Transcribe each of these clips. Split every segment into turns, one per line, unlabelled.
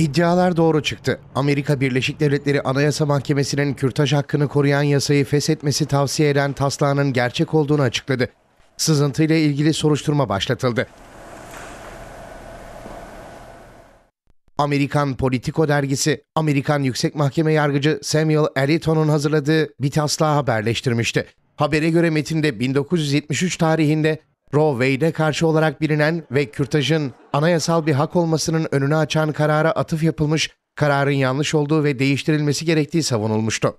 İddialar doğru çıktı. Amerika Birleşik Devletleri Anayasa Mahkemesi'nin kürtaj hakkını koruyan yasayı feshetmesi tavsiye eden taslağının gerçek olduğunu açıkladı. Sızıntıyla ilgili soruşturma başlatıldı. Amerikan Politico dergisi, Amerikan Yüksek Mahkeme Yargıcı Samuel Eliton'un hazırladığı bir taslağı haberleştirmişti. Habere göre metinde 1973 tarihinde Roe Wade'e karşı olarak bilinen ve kürtajın anayasal bir hak olmasının önünü açan karara atıf yapılmış, kararın yanlış olduğu ve değiştirilmesi gerektiği savunulmuştu.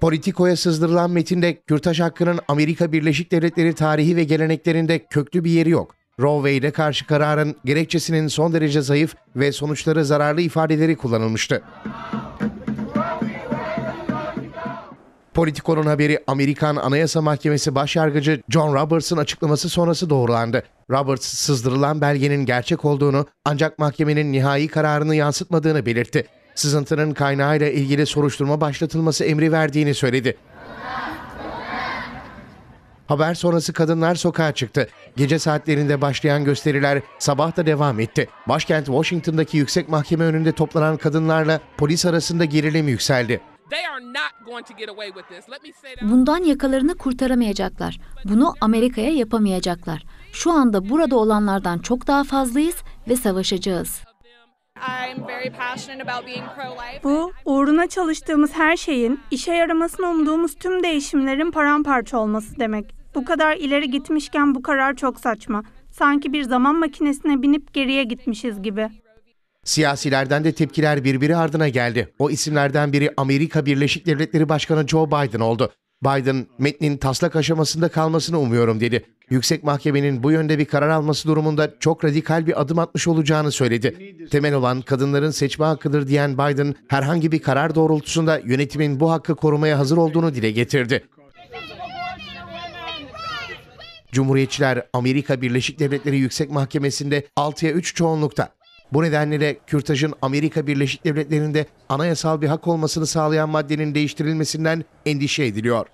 Politiko'ya sızdırılan metinde kürtaj hakkının Amerika Birleşik Devletleri tarihi ve geleneklerinde köklü bir yeri yok. Roe Wade'e karşı kararın gerekçesinin son derece zayıf ve sonuçları zararlı ifadeleri kullanılmıştı. Politico'nun haberi Amerikan Anayasa Mahkemesi Başyargıcı John Roberts'ın açıklaması sonrası doğrulandı. Roberts sızdırılan belgenin gerçek olduğunu ancak mahkemenin nihai kararını yansıtmadığını belirtti. Sızıntının kaynağıyla ilgili soruşturma başlatılması emri verdiğini söyledi. Haber sonrası kadınlar sokağa çıktı. Gece saatlerinde başlayan gösteriler sabah da devam etti. Başkent Washington'daki yüksek mahkeme önünde toplanan kadınlarla polis arasında gerilim yükseldi. Bundan yakalarını kurtaramayacaklar. Bunu Amerika'ya yapamayacaklar. Şu anda burada olanlardan çok daha fazlayız ve savaşacağız. Bu, uğruna çalıştığımız her şeyin, işe yaramasını umduğumuz tüm değişimlerin paramparça olması demek. Bu kadar ileri gitmişken bu karar çok saçma. Sanki bir zaman makinesine binip geriye gitmişiz gibi. Siyasilerden de tepkiler birbiri ardına geldi. O isimlerden biri Amerika Birleşik Devletleri Başkanı Joe Biden oldu. Biden, metnin taslak aşamasında kalmasını umuyorum dedi. Yüksek Mahkemenin bu yönde bir karar alması durumunda çok radikal bir adım atmış olacağını söyledi. Temel olan kadınların seçme hakkıdır diyen Biden, herhangi bir karar doğrultusunda yönetimin bu hakkı korumaya hazır olduğunu dile getirdi. Cumhuriyetçiler Amerika Birleşik Devletleri Yüksek Mahkemesi'nde 6'ya 3 çoğunlukta bu nedenle de kürtajın Amerika Birleşik Devletleri'nde anayasal bir hak olmasını sağlayan maddenin değiştirilmesinden endişe ediliyor.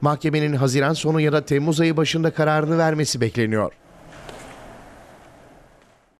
Mahkemenin Haziran sonu ya da Temmuz ayı başında kararını vermesi bekleniyor.